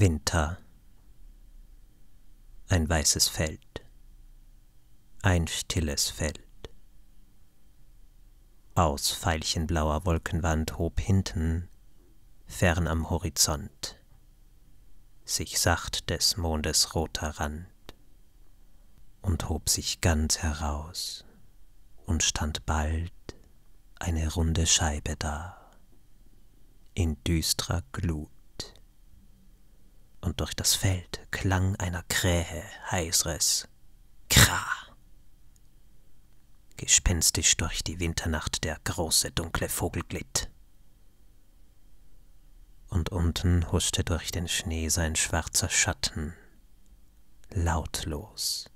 Winter. Ein weißes Feld. Ein stilles Feld. Aus veilchenblauer Wolkenwand hob hinten, fern am Horizont, sich sacht des Mondes roter Rand und hob sich ganz heraus und stand bald eine runde Scheibe da in düstrer Glut und durch das Feld klang einer Krähe heiseres Kra. Gespenstisch durch die Winternacht der große dunkle Vogel glitt. Und unten huschte durch den Schnee sein schwarzer Schatten, lautlos.